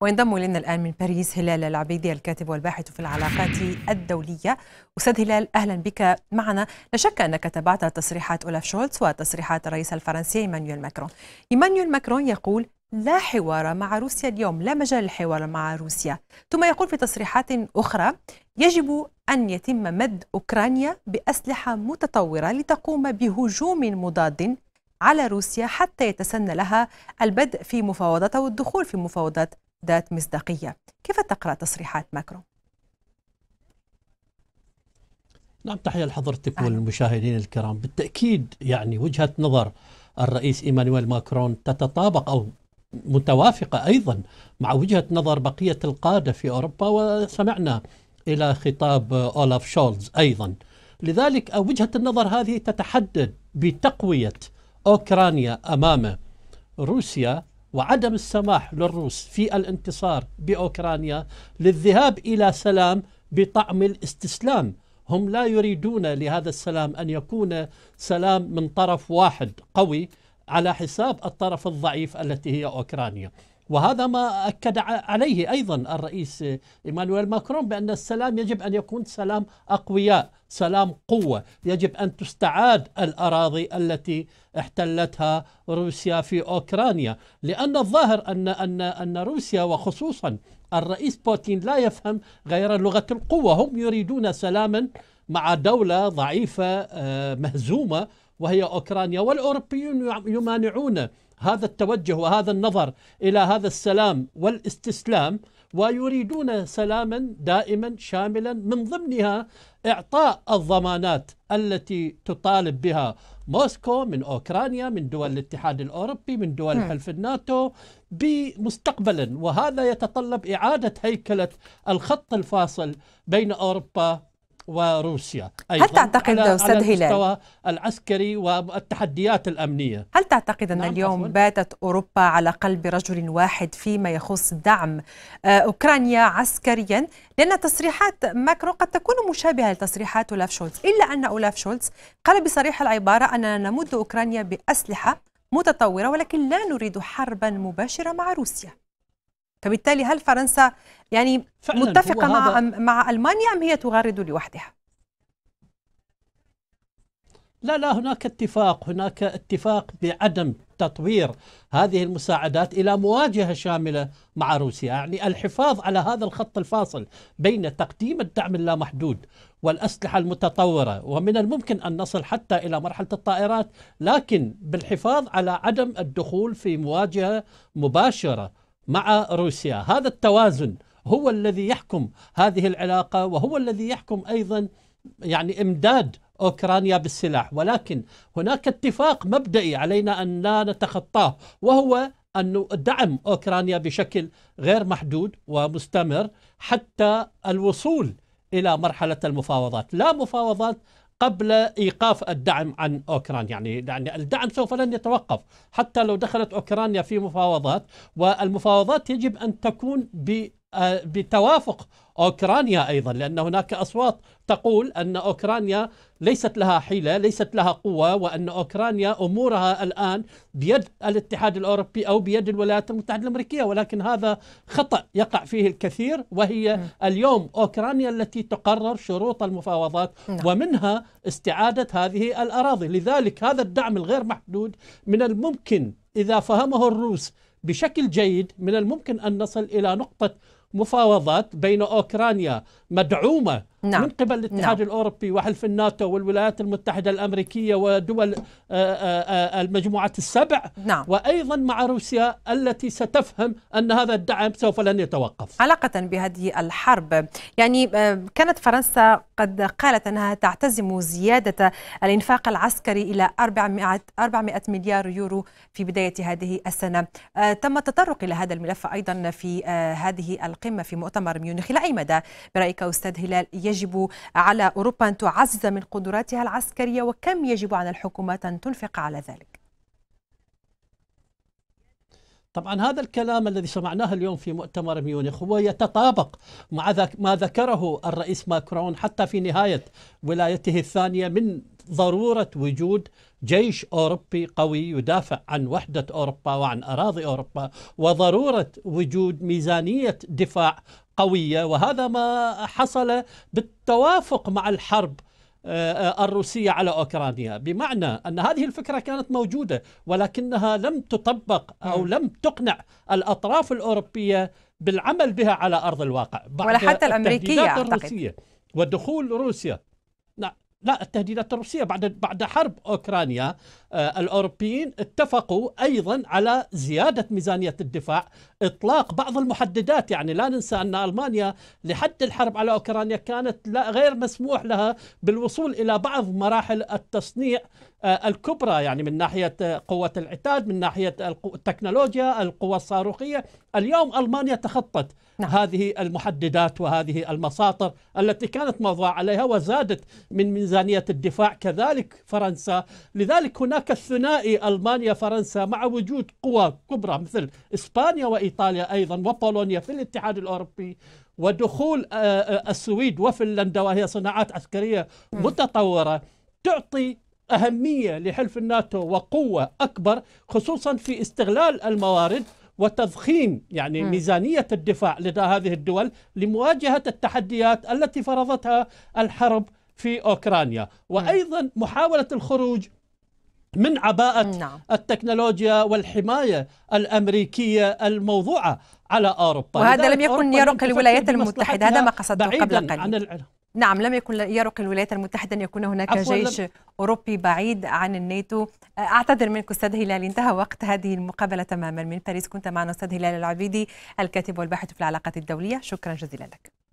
وينضم الينا الان من باريس هلال العبيدي الكاتب والباحث في العلاقات الدوليه استاذ هلال اهلا بك معنا لا شك انك تابعت تصريحات اولاف شولتز وتصريحات الرئيس الفرنسي ايمانويل ماكرون ايمانويل ماكرون يقول لا حوار مع روسيا اليوم لا مجال للحوار مع روسيا ثم يقول في تصريحات اخرى يجب ان يتم مد اوكرانيا باسلحه متطوره لتقوم بهجوم مضاد على روسيا حتى يتسنى لها البدء في مفاوضات او الدخول في مفاوضات ذات مصداقية كيف تقرأ تصريحات ماكرون؟ نعم تحية لحضرتك والمشاهدين الكرام بالتأكيد يعني وجهة نظر الرئيس إيمانويل ماكرون تتطابق أو متوافقة أيضا مع وجهة نظر بقية القادة في أوروبا وسمعنا إلى خطاب أولاف شولز أيضا لذلك وجهة النظر هذه تتحدد بتقوية أوكرانيا أمام روسيا وعدم السماح للروس في الانتصار باوكرانيا للذهاب الى سلام بطعم الاستسلام هم لا يريدون لهذا السلام ان يكون سلام من طرف واحد قوي على حساب الطرف الضعيف التي هي اوكرانيا وهذا ما أكد عليه أيضا الرئيس إيمانويل ماكرون بأن السلام يجب أن يكون سلام أقوياء سلام قوة يجب أن تستعاد الأراضي التي احتلتها روسيا في أوكرانيا لأن الظاهر أن, أن, أن روسيا وخصوصا الرئيس بوتين لا يفهم غير لغة القوة هم يريدون سلاما مع دولة ضعيفة آه، مهزومة وهي أوكرانيا والأوروبيون يمانعون هذا التوجه وهذا النظر الى هذا السلام والاستسلام ويريدون سلاما دائما شاملا من ضمنها اعطاء الضمانات التي تطالب بها موسكو من اوكرانيا من دول الاتحاد الاوروبي من دول نعم. حلف الناتو بمستقبلا وهذا يتطلب اعاده هيكله الخط الفاصل بين اوروبا وروسيا أيضا هل تعتقد على أستاذ على هلال العسكري والتحديات الأمنية هل تعتقد أن نعم اليوم أفضل. باتت أوروبا على قلب رجل واحد فيما يخص دعم آه، أوكرانيا عسكريا لأن تصريحات ماكرو قد تكون مشابهة لتصريحات أولاف شولتز إلا أن أولاف شولتز قال بصريح العبارة أننا نمد أوكرانيا بأسلحة متطورة ولكن لا نريد حربا مباشرة مع روسيا فبالتالي هل فرنسا يعني متفقة مع مع ألمانيا أم هي تغرد لوحدها؟ لا لا هناك اتفاق هناك اتفاق بعدم تطوير هذه المساعدات الى مواجهه شامله مع روسيا، يعني الحفاظ على هذا الخط الفاصل بين تقديم الدعم اللامحدود والاسلحه المتطوره، ومن الممكن ان نصل حتى الى مرحله الطائرات، لكن بالحفاظ على عدم الدخول في مواجهه مباشره مع روسيا هذا التوازن هو الذي يحكم هذه العلاقة وهو الذي يحكم أيضا يعني إمداد أوكرانيا بالسلاح ولكن هناك اتفاق مبدئي علينا أن لا نتخطاه وهو أن دعم أوكرانيا بشكل غير محدود ومستمر حتى الوصول إلى مرحلة المفاوضات لا مفاوضات قبل ايقاف الدعم عن اوكرانيا يعني يعني الدعم سوف لن يتوقف حتى لو دخلت اوكرانيا في مفاوضات والمفاوضات يجب ان تكون ب آه، بتوافق أوكرانيا أيضا لأن هناك أصوات تقول أن أوكرانيا ليست لها حيلة ليست لها قوة وأن أوكرانيا أمورها الآن بيد الاتحاد الأوروبي أو بيد الولايات المتحدة الأمريكية ولكن هذا خطأ يقع فيه الكثير وهي اليوم أوكرانيا التي تقرر شروط المفاوضات نعم. ومنها استعادة هذه الأراضي لذلك هذا الدعم الغير محدود من الممكن إذا فهمه الروس بشكل جيد من الممكن أن نصل إلى نقطة مفاوضات بين أوكرانيا مدعومة نعم. من قبل الاتحاد نعم. الأوروبي وحلف الناتو والولايات المتحدة الأمريكية ودول آه، آه، آه، المجموعة السبع نعم. وأيضا مع روسيا التي ستفهم أن هذا الدعم سوف لن يتوقف علاقة بهذه الحرب يعني كانت فرنسا قد قالت أنها تعتزم زيادة الإنفاق العسكري إلى 400, 400 مليار يورو في بداية هذه السنة تم التطرق إلى هذا الملف أيضا في هذه القمة في مؤتمر ميونخ إلى أي مدى برأيك أستاذ هلال يجب على أوروبا أن تعزز من قدراتها العسكرية وكم يجب على الحكومات أن تنفق على ذلك طبعا هذا الكلام الذي سمعناه اليوم في مؤتمر ميونخ هو يتطابق مع ما ذكره الرئيس ماكرون حتى في نهاية ولايته الثانية من ضرورة وجود جيش أوروبي قوي يدافع عن وحدة أوروبا وعن أراضي أوروبا وضرورة وجود ميزانية دفاع قوية وهذا ما حصل بالتوافق مع الحرب آه، آه، الروسية على أوكرانيا بمعنى أن هذه الفكرة كانت موجودة ولكنها لم تطبق أو لم تقنع الأطراف الأوروبية بالعمل بها على أرض الواقع ولا حتى الأمريكية الروسية ودخول روسيا لا التهديدات الروسية بعد بعد حرب أوكرانيا آه، الأوروبيين اتفقوا أيضا على زيادة ميزانية الدفاع إطلاق بعض المحددات يعني لا ننسى أن ألمانيا لحد الحرب على أوكرانيا كانت لا غير مسموح لها بالوصول إلى بعض مراحل التصنيع آه، الكبرى يعني من ناحية آه، قوة العتاد من ناحية التكنولوجيا القوة الصاروخية اليوم ألمانيا تخطت نعم. هذه المحددات وهذه المساطر التي كانت موضوع عليها وزادت من ميزانية ميزانية الدفاع كذلك فرنسا لذلك هناك الثنائي ألمانيا فرنسا مع وجود قوى كبرى مثل إسبانيا وإيطاليا أيضا وبولونيا في الاتحاد الأوروبي ودخول آه، آه، السويد وفنلندا وهي صناعات عسكرية متطورة تعطي أهمية لحلف الناتو وقوة أكبر خصوصا في استغلال الموارد وتضخيم يعني م. ميزانية الدفاع لدى هذه الدول لمواجهة التحديات التي فرضتها الحرب في أوكرانيا وأيضا محاولة الخروج من عباءة نعم. التكنولوجيا والحماية الأمريكية الموضوعة على أوروبا وهذا لم يكن يرق الولايات المتحدة هذا ما قصدته قبل قليل عن العلم. نعم لم يكن يرق الولايات المتحدة أن يكون هناك جيش لم... أوروبي بعيد عن الناتو أعتذر منك أستاذ هلال انتهى وقت هذه المقابلة تماما من باريس كنت معنا أستاذ هلال العبيدي الكاتب والباحث في العلاقات الدولية شكرا جزيلا لك